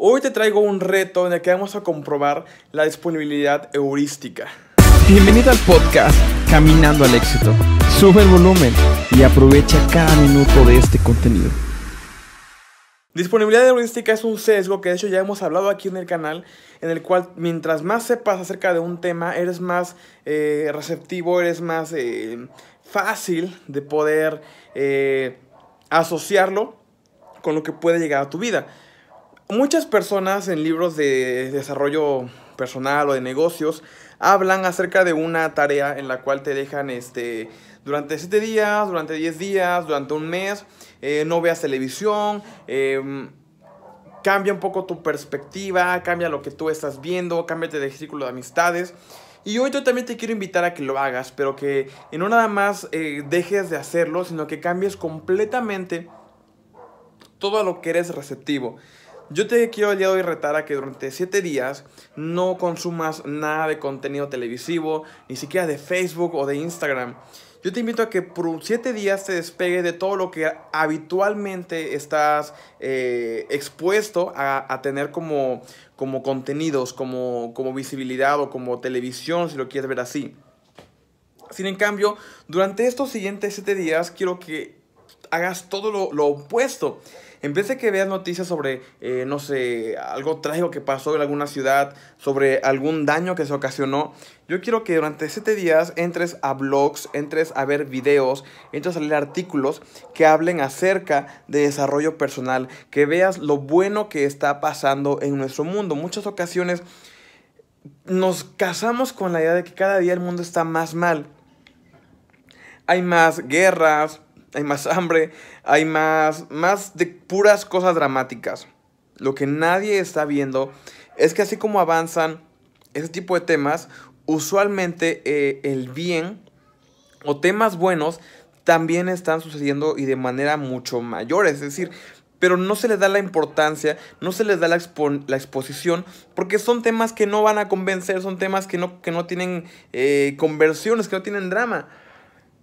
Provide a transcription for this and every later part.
Hoy te traigo un reto en el que vamos a comprobar la disponibilidad heurística. Bienvenido al podcast Caminando al éxito. Sube el volumen y aprovecha cada minuto de este contenido. Disponibilidad heurística es un sesgo que de hecho ya hemos hablado aquí en el canal, en el cual mientras más sepas acerca de un tema, eres más eh, receptivo, eres más eh, fácil de poder eh, asociarlo con lo que puede llegar a tu vida. Muchas personas en libros de desarrollo personal o de negocios hablan acerca de una tarea en la cual te dejan este, durante 7 días, durante 10 días, durante un mes, eh, no veas televisión, em, cambia un poco tu perspectiva, cambia lo que tú estás viendo, cambia de círculo de amistades. Y hoy yo también te quiero invitar a que lo hagas, pero que no nada más eh, dejes de hacerlo, sino que cambies completamente todo a lo que eres receptivo. Yo te quiero el y hoy retar a que durante 7 días no consumas nada de contenido televisivo, ni siquiera de Facebook o de Instagram. Yo te invito a que por 7 días te despegue de todo lo que habitualmente estás eh, expuesto a, tener como, como contenidos, como, como visibilidad o como televisión, si lo quieres ver así. Sin en cambio, durante estos siguientes 7 días quiero que hagas todo lo opuesto en vez de que veas noticias sobre, eh, no sé, algo trágico que pasó en alguna ciudad, sobre algún daño que se ocasionó, yo quiero que durante 7 días entres a blogs, entres a ver videos, entres a leer artículos que hablen acerca de desarrollo personal, que veas lo bueno que está pasando en nuestro mundo. Muchas ocasiones nos casamos con la idea de que cada día el mundo está más mal. Hay más guerras, hay más hambre, hay más, más de puras cosas dramáticas. Lo que nadie está viendo es que así como avanzan ese tipo de temas, usualmente eh, el bien o temas buenos también están sucediendo y de manera mucho mayor. Es decir, pero no se les da la importancia, no se les da la, la, exposición, porque son temas que no van a convencer, son temas que no, que no tienen eh, conversiones, que no tienen drama.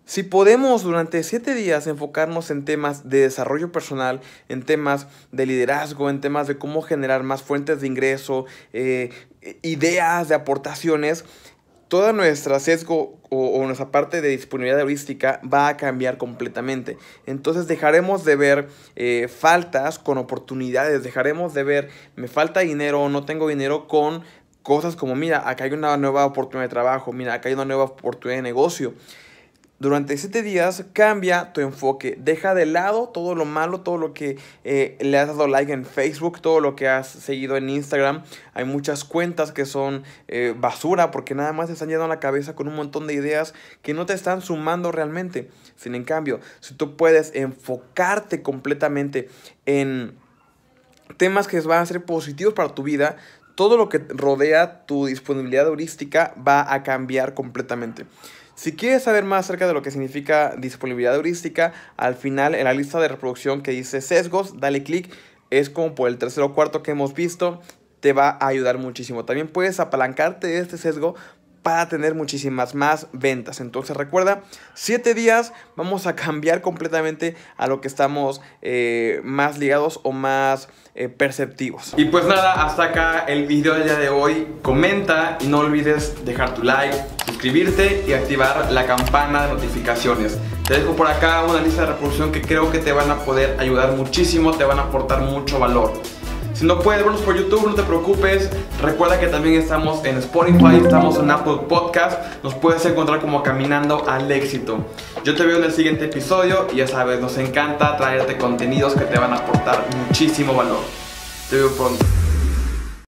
Si podemos durante siete días enfocarnos en temas de desarrollo personal, en temas de liderazgo, en temas de cómo generar más fuentes de ingreso, eh, ideas de aportaciones, toda nuestra sesgo o, nuestra parte de disponibilidad heurística va a cambiar completamente. Entonces dejaremos de ver eh, faltas con oportunidades, dejaremos de ver me falta dinero o no tengo dinero con cosas como mira, acá hay una nueva oportunidad de trabajo, mira, acá hay una nueva oportunidad de negocio. Durante siete días cambia tu enfoque, deja de lado todo lo malo, todo lo que eh, le has dado like en Facebook, todo lo que has seguido en Instagram. Hay muchas cuentas que son eh, basura porque nada más te están llenando la cabeza con un montón de ideas que no te están sumando realmente. Sin en cambio, si tú puedes enfocarte completamente en temas que van a ser positivos para tu vida, todo lo que rodea tu disponibilidad heurística va a cambiar completamente. Si quieres saber más acerca de lo que significa disponibilidad heurística, al final en la lista de reproducción que dice sesgos, dale clic. Es como por el tercer o cuarto que hemos visto te va a ayudar muchísimo. También puedes apalancarte de este sesgo para tener muchísimas más ventas. Entonces recuerda, 7 días vamos a cambiar completamente a lo que estamos eh, más ligados o más eh, perceptivos. Y pues nada, hasta acá el video del día de hoy. Comenta y no olvides dejar tu like, suscribirte y activar la campana de notificaciones. Te dejo por acá una lista de reproducción que creo que te van a poder ayudar muchísimo, te van a aportar mucho valor. Si no puedes vernos por YouTube, no te preocupes. Recuerda que también estamos en Spotify, estamos en Apple Podcast. Nos puedes encontrar como Caminando al Éxito. Yo te veo en el siguiente episodio y ya sabes, nos encanta traerte contenidos que te van a aportar muchísimo valor. Te veo pronto.